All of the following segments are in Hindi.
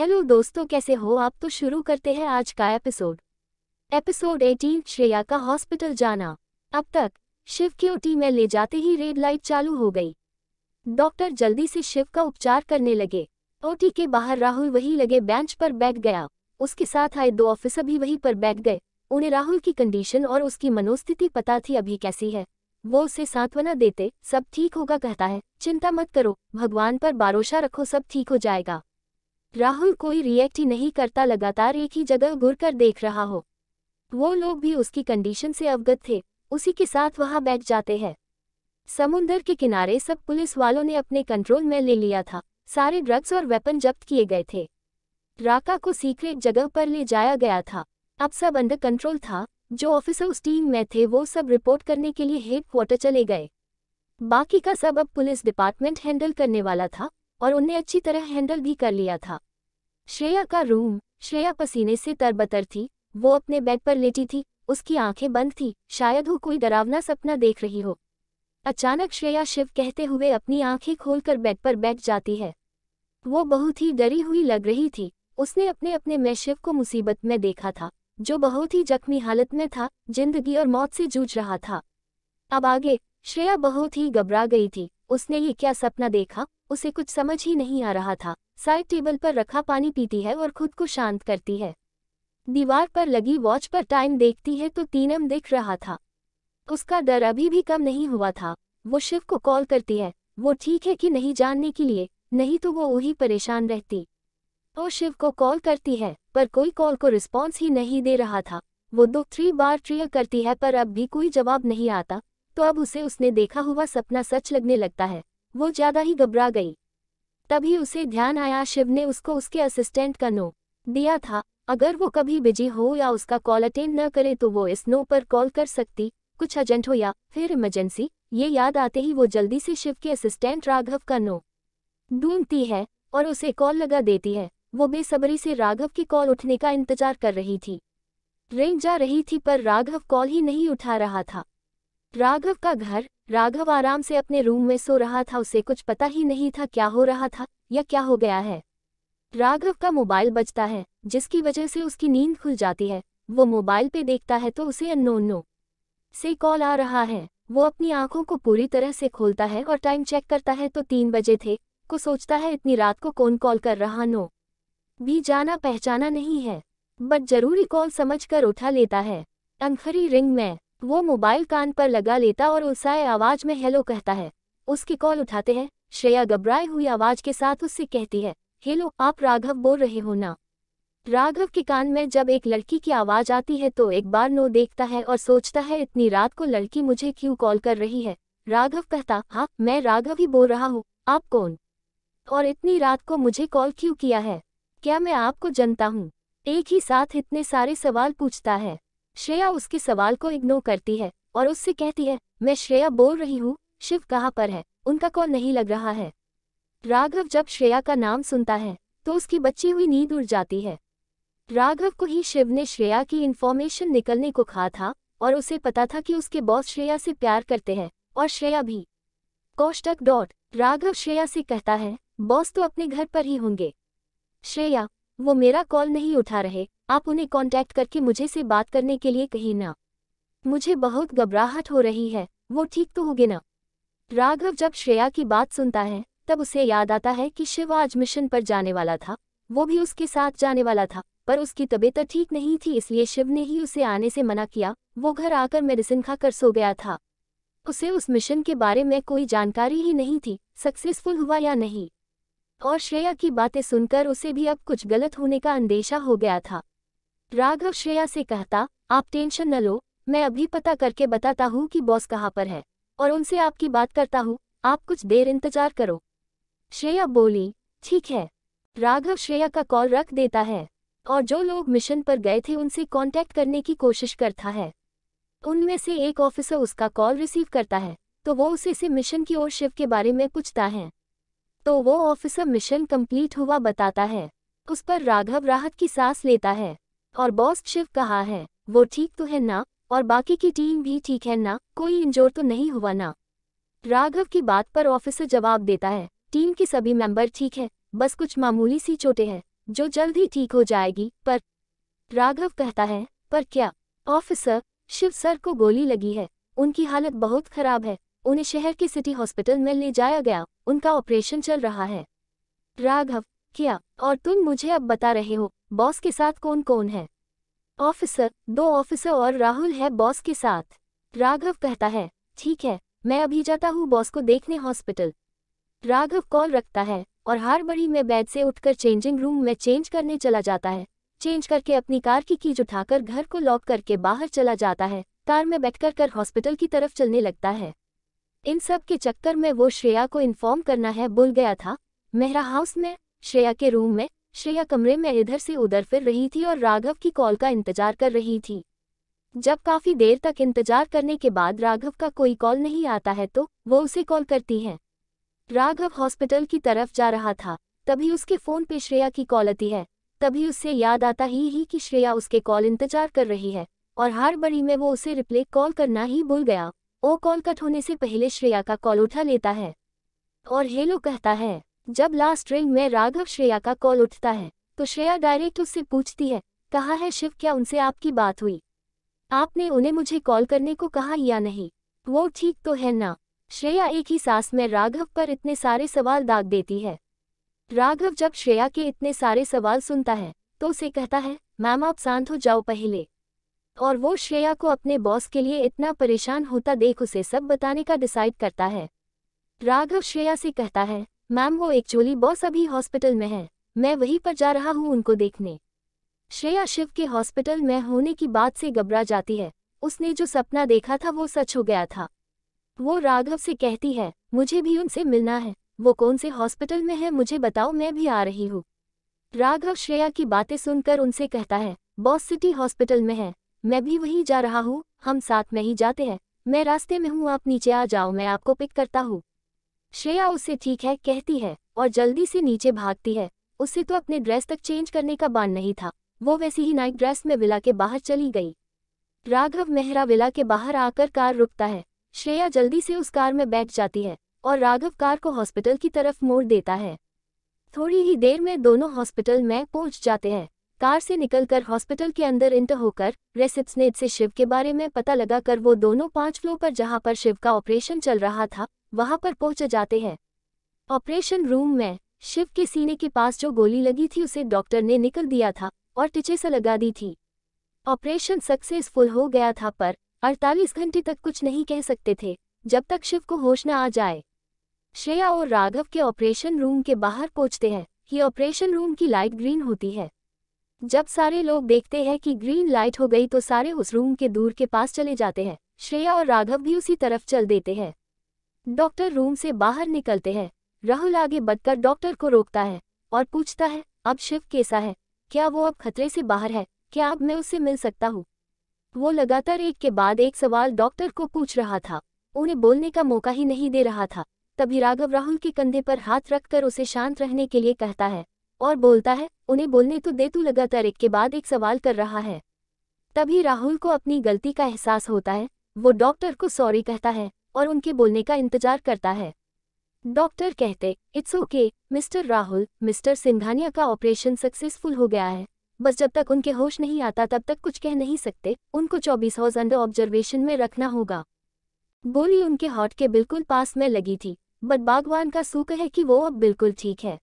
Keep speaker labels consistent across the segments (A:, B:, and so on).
A: हेलो दोस्तों कैसे हो आप तो शुरू करते हैं आज का एपिसोड एपिसोड 18 श्रेया का हॉस्पिटल जाना अब तक शिव की ओटी में ले जाते ही रेड लाइट चालू हो गई डॉक्टर जल्दी से शिव का उपचार करने लगे ओटी के बाहर राहुल वही लगे बेंच पर बैठ गया उसके साथ आए दो ऑफिसर भी वहीं पर बैठ गए उन्हें राहुल की कंडीशन और उसकी मनोस्थिति पता थी अभी कैसी है वो उसे सांत्वना देते सब ठीक होगा कहता है चिंता मत करो भगवान पर भरोसा रखो सब ठीक हो जाएगा राहुल कोई रिएक्ट ही नहीं करता लगातार एक ही जगह घुर कर देख रहा हो वो लोग भी उसकी कंडीशन से अवगत थे उसी के साथ वहां बैठ जाते हैं समुंदर के किनारे सब पुलिस वालों ने अपने कंट्रोल में ले लिया था सारे ड्रग्स और वेपन जब्त किए गए थे राका को सीक्रेट जगह पर ले जाया गया था अब सब अंडर कंट्रोल था जो ऑफिसर उस टीम में थे वो सब रिपोर्ट करने के लिए हेड क्वार्टर चले गए बाकी का सब अब पुलिस डिपार्टमेंट हैंडल करने वाला था और उन्हें अच्छी तरह हैंडल भी कर लिया था श्रेया का रूम श्रेया पसीने से तरबतर थी वो अपने बेड पर लेटी थी उसकी आंखें बंद थी शायद वो कोई डरावना सपना देख रही हो अचानक श्रेया शिव कहते हुए अपनी आंखें खोलकर बेड पर बैठ जाती है वो बहुत ही डरी हुई लग रही थी उसने अपने अपने में शिव को मुसीबत में देखा था जो बहुत ही जख्मी हालत में था जिंदगी और मौत से जूझ रहा था अब आगे श्रेया बहुत ही घबरा गई थी उसने ये क्या सपना देखा उसे कुछ समझ ही नहीं आ रहा था साइड टेबल पर रखा पानी पीती है और खुद को शांत करती है दीवार पर लगी वॉच पर टाइम देखती है तो तीनम दिख रहा था उसका डर अभी भी कम नहीं हुआ था वो शिव को कॉल करती है वो ठीक है कि नहीं जानने के लिए नहीं तो वो वही परेशान रहती वो तो शिव को कॉल करती है पर कोई कॉल को रिस्पॉन्स ही नहीं दे रहा था वो दो थ्री बार ट्रिय करती है पर अब भी कोई जवाब नहीं आता तो अब उसे उसने देखा हुआ सपना सच लगने लगता है वो ज्यादा ही घबरा गई तभी उसे ध्यान आया शिव ने उसको उसके असिस्टेंट का नो दिया था अगर वो कभी बिजी हो या उसका कॉल अटेंड न करे तो वो इस नो पर कॉल कर सकती कुछ अर्जेंट हो या फिर इमरजेंसी ये याद आते ही वो जल्दी से शिव के असिस्टेंट राघव का नो ढूंढती है और उसे कॉल लगा देती है वो बेसब्री से राघव की कॉल उठने का इंतजार कर रही थी रेंग जा रही थी पर राघव कॉल ही नहीं उठा रहा था राघव का घर राघव आराम से अपने रूम में सो रहा था उसे कुछ पता ही नहीं था क्या हो रहा था या क्या हो गया है राघव का मोबाइल बजता है जिसकी वजह से उसकी नींद खुल जाती है वो मोबाइल पे देखता है तो उसे अननोन नो से कॉल आ रहा है वो अपनी आंखों को पूरी तरह से खोलता है और टाइम चेक करता है तो तीन बजे थे को सोचता है इतनी रात को कौन कॉल कर रहा नो भी जाना पहचाना नहीं है बट जरूरी कॉल समझ कर उठा लेता है अंखरी रिंग में वो मोबाइल कान पर लगा लेता और उसाए आवाज में हेलो कहता है उसकी कॉल उठाते हैं श्रेया घबराए हुई आवाज के साथ उससे कहती है हेलो आप राघव बोल रहे हो ना राघव के कान में जब एक लड़की की आवाज आती है तो एक बार नो देखता है और सोचता है इतनी रात को लड़की मुझे क्यों कॉल कर रही है राघव कहता हाँ मैं राघव ही बोल रहा हूँ आप कौन और इतनी रात को मुझे कॉल क्यों किया है क्या मैं आपको जनता हूँ एक ही साथ इतने सारे सवाल पूछता है श्रेया उसके सवाल को इग्नोर करती है और उससे कहती है मैं श्रेया बोल रही हूँ शिव कहाँ पर है उनका कौन नहीं लग रहा है राघव जब श्रेया का नाम सुनता है तो उसकी बच्ची हुई नींद उड़ जाती है राघव को ही शिव ने श्रेया की इन्फॉर्मेशन निकलने को कहा था और उसे पता था कि उसके बॉस श्रेया से प्यार करते हैं और श्रेया भी कौष्टक डॉट राघव श्रेया से कहता है बॉस तो अपने घर पर ही होंगे श्रेया वो मेरा कॉल नहीं उठा रहे आप उन्हें कॉन्टैक्ट करके मुझे से बात करने के लिए कहीं ना मुझे बहुत घबराहट हो रही है वो ठीक तो होगी ना राघव जब श्रेया की बात सुनता है तब उसे याद आता है कि शिव आज मिशन पर जाने वाला था वो भी उसके साथ जाने वाला था पर उसकी तबीयत तो ठीक नहीं थी इसलिए शिव ने ही उसे आने से मना किया वो घर आकर मेडिसिन खाकर सो गया था उसे उस मिशन के बारे में कोई जानकारी ही नहीं थी सक्सेसफुल हुआ या नहीं और श्रेया की बातें सुनकर उसे भी अब कुछ गलत होने का अंदेशा हो गया था राघव श्रेया से कहता आप टेंशन न लो मैं अभी पता करके बताता हूँ कि बॉस कहाँ पर है और उनसे आपकी बात करता हूँ आप कुछ देर इंतजार करो श्रेया बोली ठीक है राघव श्रेया का कॉल रख देता है और जो लोग मिशन पर गए थे उनसे कांटेक्ट करने की कोशिश करता है उनमें से एक ऑफिसर उसका कॉल रिसीव करता है तो वो उसे से मिशन की ओर शिव के बारे में पूछता है तो वो ऑफिसर मिशन कंप्लीट हुआ बताता है उस पर राघव राहत की सांस लेता है और बॉस शिव कहा है वो ठीक तो है ना और बाकी की टीम भी ठीक है ना कोई इंजोर तो नहीं हुआ ना राघव की बात पर ऑफिसर जवाब देता है टीम के सभी मेंबर ठीक है बस कुछ मामूली सी चोटे हैं जो जल्द ही ठीक हो जाएगी पर राघव कहता है पर क्या ऑफिसर शिव सर को गोली लगी है उनकी हालत बहुत खराब है उन्हें शहर के सिटी हॉस्पिटल में ले जाया गया उनका ऑपरेशन चल रहा है राघव किया और तुम मुझे अब बता रहे हो बॉस के साथ कौन कौन है ऑफिसर दो ऑफिसर और राहुल है बॉस के साथ राघव कहता है ठीक है मैं अभी जाता हूँ बॉस को देखने हॉस्पिटल राघव कॉल रखता है और हारबड़ी में बेड से उठकर चेंजिंग रूम में चेंज करने चला जाता है चेंज करके अपनी कार की कीज उठाकर घर को लॉक करके बाहर चला जाता है कार में बैठकर कर हॉस्पिटल की तरफ चलने लगता है इन सब के चक्कर में वो श्रेया को इन्फॉर्म करना है भूल गया था मेहरा हाउस में श्रेया के रूम में श्रेया कमरे में इधर से उधर फिर रही थी और राघव की कॉल का इंतजार कर रही थी जब काफ़ी देर तक इंतजार करने के बाद राघव का कोई कॉल नहीं आता है तो वो उसे कॉल करती हैं राघव हॉस्पिटल की तरफ जा रहा था तभी उसके फ़ोन पे श्रेया की कॉल आती है तभी उससे याद आता ही ही कि श्रेया उसके कॉल इंतजार कर रही है और हर बड़ी में वो उसे रिप्ले कॉल करना ही भूल गया ओ कॉल कट होने से पहले श्रेया का कॉल उठा लेता है और हेलो कहता है जब लास्ट रिंग में राघव श्रेया का कॉल उठता है तो श्रेया डायरेक्ट उससे पूछती है कहा है शिव क्या उनसे आपकी बात हुई आपने उन्हें मुझे कॉल करने को कहा या नहीं वो ठीक तो है ना श्रेया एक ही सांस में राघव पर इतने सारे सवाल दाग देती है राघव जब श्रेया के इतने सारे सवाल सुनता है तो उसे कहता है मैम आप शांत हो जाओ पहले और वो श्रेया को अपने बॉस के लिए इतना परेशान होता देख उसे सब बताने का डिसाइड करता है राघव श्रेया से कहता है मैम वो एक्चुअली बॉस अभी हॉस्पिटल में है मैं वहीं पर जा रहा हूँ उनको देखने श्रेया शिव के हॉस्पिटल में होने की बात से घबरा जाती है उसने जो सपना देखा था वो सच हो गया था वो राघव से कहती है मुझे भी उनसे मिलना है वो कौन से हॉस्पिटल में है मुझे बताओ मैं भी आ रही हूँ राघव श्रेया की बातें सुनकर उनसे कहता है बॉस सिटी हॉस्पिटल में है मैं भी वहीं जा रहा हूँ हम साथ में ही जाते हैं मैं रास्ते में हूँ आप नीचे आ जाओ मैं आपको पिक करता हूँ श्रेया उससे ठीक है कहती है और जल्दी से नीचे भागती है उससे तो अपने ड्रेस तक चेंज करने का बान नहीं था वो वैसी ही नाइट ड्रेस में विला के बाहर चली गई राघव मेहरा विला के बाहर आकर कार रुकता है श्रेया जल्दी से उस कार में बैठ जाती है और राघव कार को हॉस्पिटल की तरफ मोड़ देता है थोड़ी ही देर में दोनों हॉस्पिटल में पहुंच जाते हैं कार से निकलकर हॉस्पिटल के अंदर इंटर होकर रेसिप्सनेट से शिव के बारे में पता लगा कर वो दोनों पांच फ्लोर पर जहां पर शिव का ऑपरेशन चल रहा था वहां पर पहुंच जाते हैं ऑपरेशन रूम में शिव के सीने के पास जो गोली लगी थी उसे डॉक्टर ने निकल दिया था और टिचेसा लगा दी थी ऑपरेशन सक्सेसफुल हो गया था पर 48 घंटे तक कुछ नहीं कह सकते थे जब तक शिव को होश न आ जाए श्रेया और राघव के ऑपरेशन रूम के बाहर पहुंचते हैं ये ऑपरेशन रूम की लाइट ग्रीन होती है जब सारे लोग देखते हैं कि ग्रीन लाइट हो गई तो सारे उस रूम के दूर के पास चले जाते हैं श्रेया और राघव भी उसी तरफ चल देते हैं डॉक्टर रूम से बाहर निकलते हैं राहुल आगे बढ़कर डॉक्टर को रोकता है और पूछता है अब शिव कैसा है क्या वो अब खतरे से बाहर है क्या अब मैं उससे मिल सकता हूँ वो लगातार एक के बाद एक सवाल डॉक्टर को पूछ रहा था उन्हें बोलने का मौका ही नहीं दे रहा था तभी राघव राहुल के कंधे पर हाथ रखकर उसे शांत रहने के लिए कहता है और बोलता है उन्हें बोलने तो दे तू लगातार एक के बाद एक सवाल कर रहा है तभी राहुल को अपनी गलती का एहसास होता है वो डॉक्टर को सॉरी कहता है और उनके बोलने का इंतजार करता है डॉक्टर कहते it's okay mister Rahul mister Singhania का ऑपरेशन सक्सेसफुल हो गया है बस जब तक उनके होश नहीं आता तब तक कुछ कह नहीं सकते उनको चौबीस हाउस अंडर ऑब्जर्वेशन में रखना होगा गोली उनके हॉट के बिल्कुल पास में लगी थी बट बागवान का सूख है कि वो अब बिल्कुल ठीक है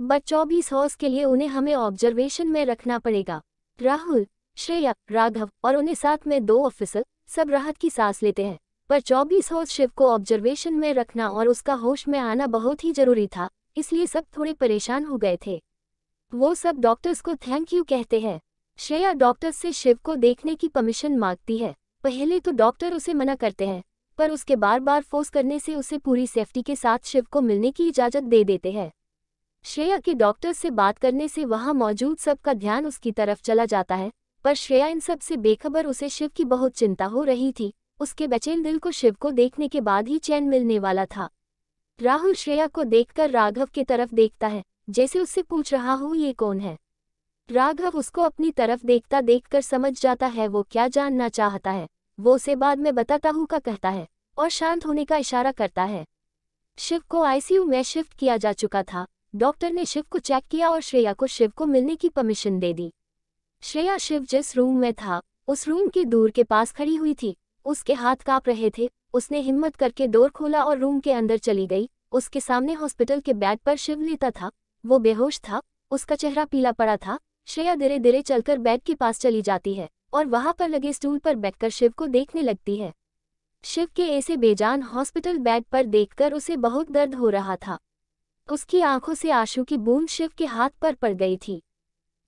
A: बट चौबीस हॉर्स के लिए उन्हें हमें ऑब्जर्वेशन में रखना पड़ेगा राहुल श्रेया राघव और उन्हें साथ में दो ऑफिसर सब राहत की सांस लेते हैं पर चौबीस हॉर्स शिव को ऑब्जर्वेशन में रखना और उसका होश में आना बहुत ही जरूरी था इसलिए सब थोड़े परेशान हो गए थे वो सब डॉक्टर्स को थैंक यू कहते हैं श्रेया डॉक्टर से शिव को देखने की परमिशन मांगती है पहले तो डॉक्टर उसे मना करते हैं पर उसके बार बार फोर्स करने से उसे पूरी सेफ्टी के साथ शिव को मिलने की इजाज़त दे देते हैं श्रेया के डॉक्टर से बात करने से वहां मौजूद सबका ध्यान उसकी तरफ चला जाता है पर श्रेया इन सब से बेखबर उसे शिव की बहुत चिंता हो रही थी उसके बचेन दिल को शिव को देखने के बाद ही चैन मिलने वाला था राहुल श्रेया को देखकर राघव की तरफ देखता है जैसे उससे पूछ रहा हो ये कौन है राघव उसको अपनी तरफ देखता देखकर समझ जाता है वो क्या जानना चाहता है वो उसे बाद में बताता हूँ का कहता है और शांत होने का इशारा करता है शिव को आईसीयू में शिफ्ट किया जा चुका था डॉक्टर ने शिव को चेक किया और श्रेया को शिव को मिलने की परमिशन दे दी श्रेया शिव जिस रूम में था उस रूम के दूर के पास खड़ी हुई थी उसके हाथ काँप रहे थे उसने हिम्मत करके डोर खोला और रूम के अंदर चली गई उसके सामने हॉस्पिटल के बेड पर शिव लेता था वो बेहोश था उसका चेहरा पीला पड़ा था श्रेया धीरे धीरे चलकर बेड के पास चली जाती है और वहां पर लगे स्टूल पर बैठकर शिव को देखने लगती है शिव के ऐसे बेजान हॉस्पिटल बेड पर देखकर उसे बहुत दर्द हो रहा था उसकी आंखों से आंसू की बूंद शिव के हाथ पर पड़ गई थी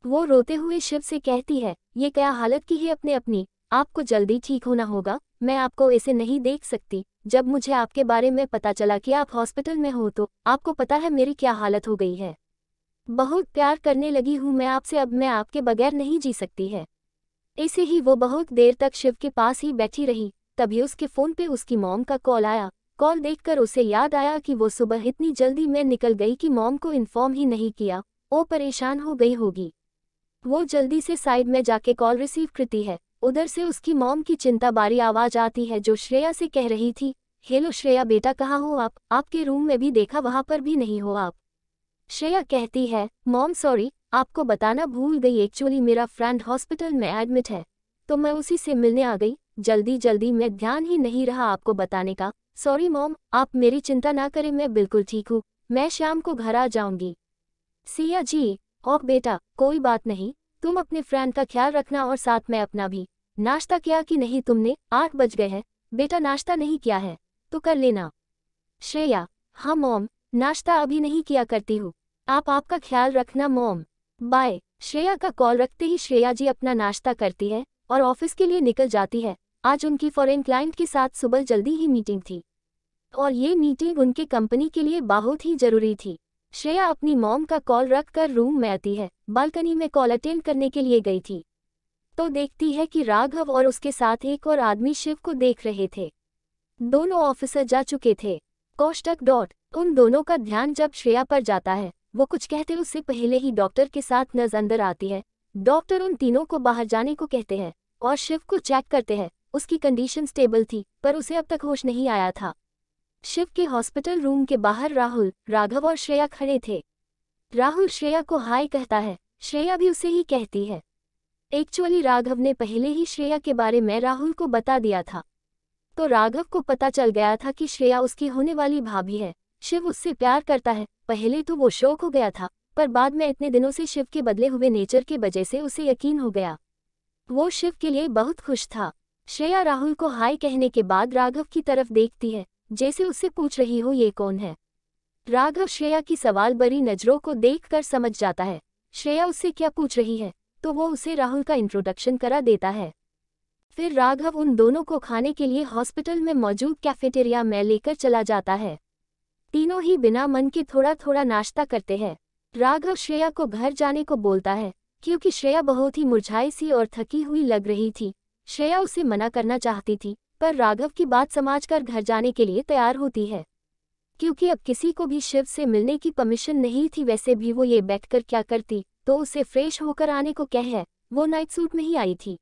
A: वो रोते हुए शिव से कहती है ये क्या हालत की है अपने अपनी आपको जल्दी ठीक होना होगा मैं आपको ऐसे नहीं देख सकती जब मुझे आपके बारे में पता चला कि आप हॉस्पिटल में हो तो आपको पता है मेरी क्या हालत हो गई है बहुत प्यार करने लगी हूँ मैं आपसे अब मैं आपके बगैर नहीं जी सकती है ऐसे ही वो बहुत देर तक शिव के पास ही बैठी रही तभी उसके फ़ोन पे उसकी मॉम का कॉल आया कॉल देखकर उसे याद आया कि वो सुबह इतनी जल्दी मैं निकल गई कि मॉम को इन्फॉर्म ही नहीं किया ओ परेशान हो गई होगी वो जल्दी से साइड में जाके कॉल रिसीव करती है उधर से उसकी मॉम की चिंता बारी आवाज आती है जो श्रेया से कह रही थी हेलो श्रेया बेटा कहाँ हो आप आपके रूम में भी देखा वहां पर भी नहीं हो आप श्रेया कहती है मॉम सॉरी आपको बताना भूल गई एक्चुअली मेरा फ्रेंड हॉस्पिटल में एडमिट है तो मैं उसी से मिलने आ गई जल्दी जल्दी मैं ध्यान ही नहीं रहा आपको बताने का सॉरी मॉम आप मेरी चिंता ना करें मैं बिल्कुल ठीक हूँ मैं शाम को घर आ जाऊंगी सिया जी और बेटा कोई बात नहीं तुम अपने फ्रेंड का ख्याल रखना और साथ में अपना भी नाश्ता किया कि नहीं तुमने आठ बज गए हैं बेटा नाश्ता नहीं किया है तो कर लेना श्रेया हाँ मॉम नाश्ता अभी नहीं किया करती हूँ आप आपका ख्याल रखना मॉम बाय श्रेया का कॉल रखते ही श्रेया जी अपना नाश्ता करती है और ऑफिस के लिए निकल जाती है आज उनकी फॉरेन क्लाइंट के साथ सुबह जल्दी ही मीटिंग थी और ये मीटिंग उनके कंपनी के लिए बहुत ही जरूरी थी श्रेया अपनी मॉम का कॉल रखकर रूम में आती है बालकनी में कॉल अटेंड करने के लिए गई थी तो देखती है कि राघव और उसके साथ एक और आदमी शिव को देख रहे थे दोनों ऑफिसर जा चुके थे कौष्टक डॉट उन दोनों का ध्यान जब श्रेया पर जाता है वो कुछ कहते उससे पहले ही डॉक्टर के साथ नजर अंदर आती है डॉक्टर उन तीनों को बाहर जाने को कहते हैं और शिव को चेक करते हैं उसकी कंडीशन स्टेबल थी पर उसे अब तक होश नहीं आया था शिव के हॉस्पिटल रूम के बाहर राहुल राघव और श्रेया खड़े थे राहुल श्रेया को हाय कहता है श्रेया भी उसे ही कहती है एक्चुअली राघव ने पहले ही श्रेया के बारे में राहुल को बता दिया था तो राघव को पता चल गया था कि श्रेया उसकी होने वाली भाभी है शिव उससे प्यार करता है पहले तो वो शौक हो गया था पर बाद में इतने दिनों से शिव के बदले हुए नेचर के वजह से उसे यकीन हो गया वो शिव के लिए बहुत खुश था श्रेया राहुल को हाय कहने के बाद राघव की तरफ देखती है जैसे उससे पूछ रही हो ये कौन है राघव श्रेया की सवाल बरी नजरों को देखकर समझ जाता है श्रेया उससे क्या पूछ रही है तो वो उसे राहुल का इंट्रोडक्शन करा देता है फिर राघव उन दोनों को खाने के लिए हॉस्पिटल में मौजूद कैफेटेरिया में लेकर चला जाता है तीनों ही बिना मन के थोड़ा थोड़ा नाश्ता करते हैं राघव श्रेया को घर जाने को बोलता है क्योंकि श्रेया बहुत ही मुरझाई सी और थकी हुई लग रही थी श्रेया उसे मना करना चाहती थी पर राघव की बात समाज कर घर जाने के लिए तैयार होती है क्योंकि अब किसी को भी शिव से मिलने की परमिशन नहीं थी वैसे भी वो ये बैठकर क्या करती तो उसे फ्रेश होकर आने को कह है वो नाइट सूट में ही आई थी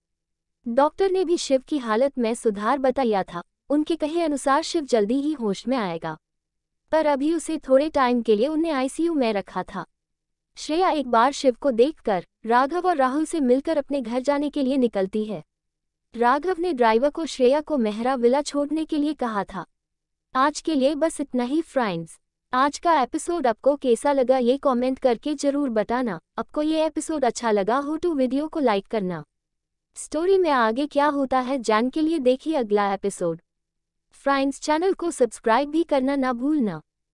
A: डॉक्टर ने भी शिव की हालत में सुधार बताया था उनके कहे अनुसार शिव जल्दी ही होश में आएगा पर अभी उसे थोड़े टाइम के लिए उन्हें आईसीयू में रखा था श्रेया एक बार शिव को देखकर राघव और राहुल से मिलकर अपने घर जाने के लिए निकलती है राघव ने ड्राइवर को श्रेया को मेहरा विला छोड़ने के लिए कहा था आज के लिए बस इतना ही फ्रेंड्स आज का एपिसोड आपको कैसा लगा ये कमेंट करके जरूर बताना आपको ये एपिसोड अच्छा लगा हो तो वीडियो को लाइक करना स्टोरी में आगे क्या होता है जान के लिए देखिए अगला एपिसोड फ्रेंड्स चैनल को सब्सक्राइब भी करना ना भूलना